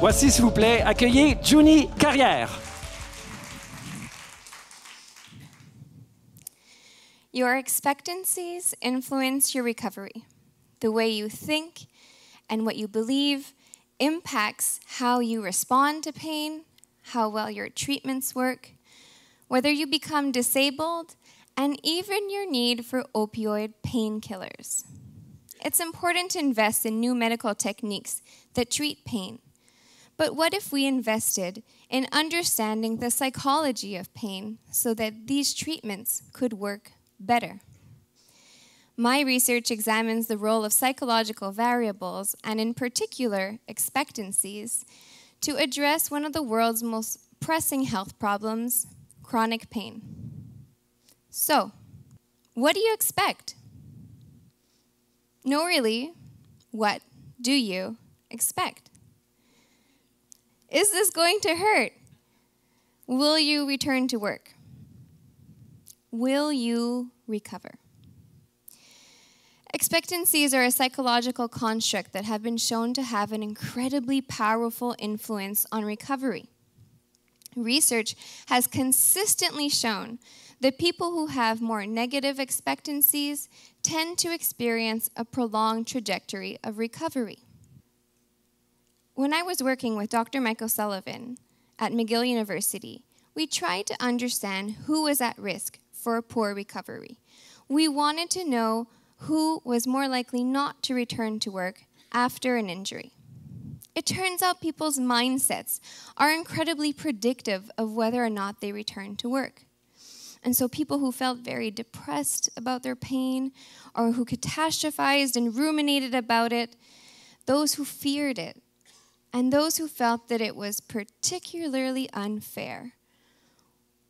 Voici, s'il vous plaît, accueillez Juni Carrière. Your expectancies influence your recovery. The way you think and what you believe impacts how you respond to pain, how well your treatments work, whether you become disabled, and even your need for opioid painkillers. It's important to invest in new medical techniques that treat pain but what if we invested in understanding the psychology of pain so that these treatments could work better? My research examines the role of psychological variables, and in particular, expectancies, to address one of the world's most pressing health problems chronic pain. So, what do you expect? No, really, what do you expect? Is this going to hurt? Will you return to work? Will you recover? Expectancies are a psychological construct that have been shown to have an incredibly powerful influence on recovery. Research has consistently shown that people who have more negative expectancies tend to experience a prolonged trajectory of recovery. When I was working with Dr. Michael Sullivan at McGill University, we tried to understand who was at risk for a poor recovery. We wanted to know who was more likely not to return to work after an injury. It turns out people's mindsets are incredibly predictive of whether or not they return to work. And so, people who felt very depressed about their pain or who catastrophized and ruminated about it, those who feared it, and those who felt that it was particularly unfair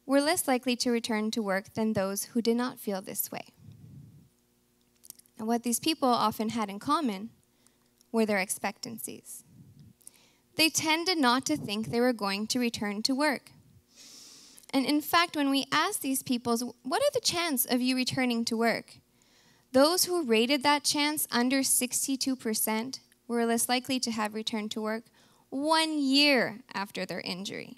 were less likely to return to work than those who did not feel this way. And what these people often had in common were their expectancies. They tended not to think they were going to return to work. And in fact, when we asked these peoples, what are the chances of you returning to work? Those who rated that chance under 62% were less likely to have returned to work one year after their injury.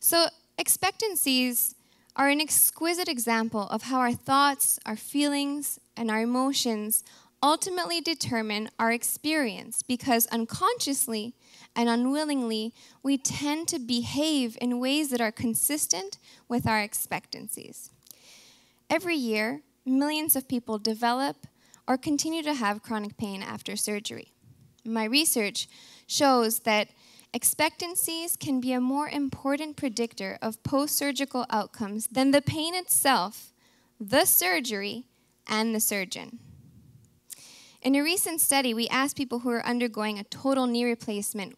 So, expectancies are an exquisite example of how our thoughts, our feelings, and our emotions ultimately determine our experience because unconsciously and unwillingly, we tend to behave in ways that are consistent with our expectancies. Every year, millions of people develop or continue to have chronic pain after surgery. My research shows that expectancies can be a more important predictor of post surgical outcomes than the pain itself, the surgery, and the surgeon. In a recent study, we asked people who are undergoing a total knee replacement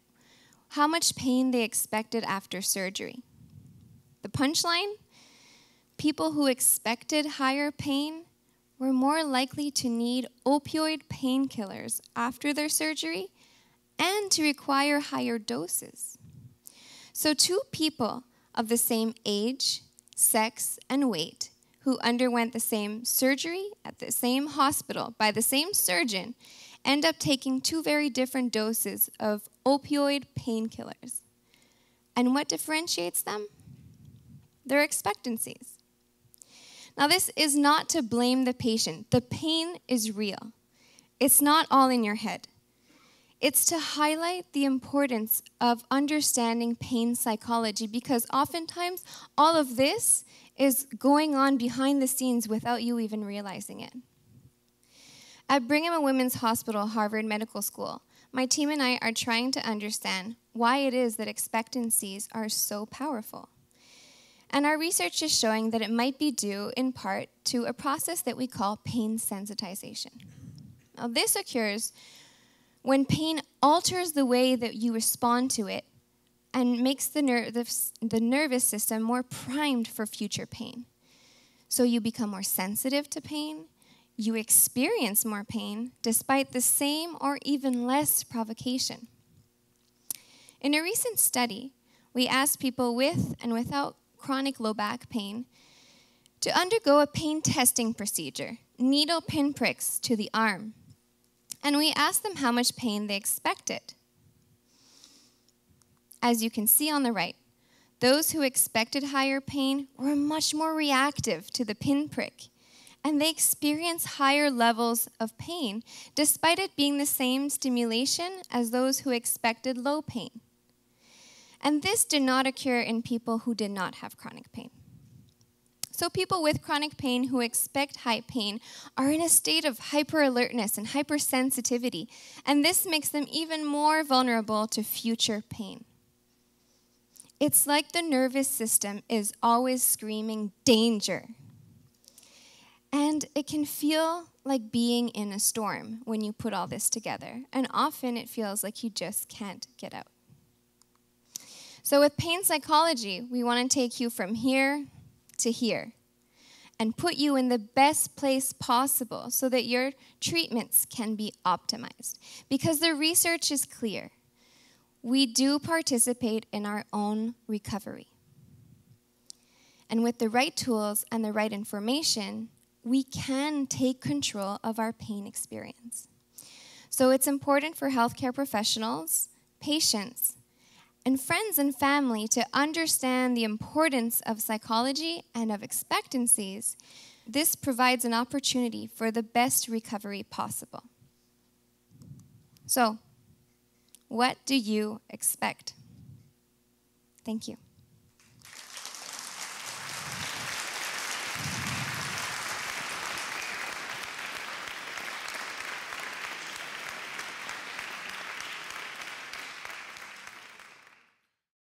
how much pain they expected after surgery. The punchline people who expected higher pain were more likely to need opioid painkillers after their surgery and to require higher doses. So, two people of the same age, sex, and weight who underwent the same surgery at the same hospital by the same surgeon end up taking two very different doses of opioid painkillers. And what differentiates them? Their expectancies. Now, this is not to blame the patient. The pain is real, it's not all in your head. It's to highlight the importance of understanding pain psychology because oftentimes all of this is going on behind the scenes without you even realizing it. At Brigham and Women's Hospital, Harvard Medical School, my team and I are trying to understand why it is that expectancies are so powerful. And our research is showing that it might be due in part to a process that we call pain sensitization. Now, this occurs when pain alters the way that you respond to it and makes the, ner- the, the nervous system more primed for future pain. So you become more sensitive to pain, you experience more pain despite the same or even less provocation. In a recent study, we asked people with and without chronic low back pain, to undergo a pain testing procedure, needle pinpricks to the arm. And we asked them how much pain they expected. As you can see on the right, those who expected higher pain were much more reactive to the pinprick, and they experience higher levels of pain despite it being the same stimulation as those who expected low pain. And this did not occur in people who did not have chronic pain. So, people with chronic pain who expect high pain are in a state of hyper alertness and hypersensitivity, and this makes them even more vulnerable to future pain. It's like the nervous system is always screaming danger. And it can feel like being in a storm when you put all this together, and often it feels like you just can't get out. So, with pain psychology, we want to take you from here to here and put you in the best place possible so that your treatments can be optimized. Because the research is clear we do participate in our own recovery. And with the right tools and the right information, we can take control of our pain experience. So it's important for healthcare professionals, patients, and friends and family to understand the importance of psychology and of expectancies, this provides an opportunity for the best recovery possible. So, what do you expect? Thank you.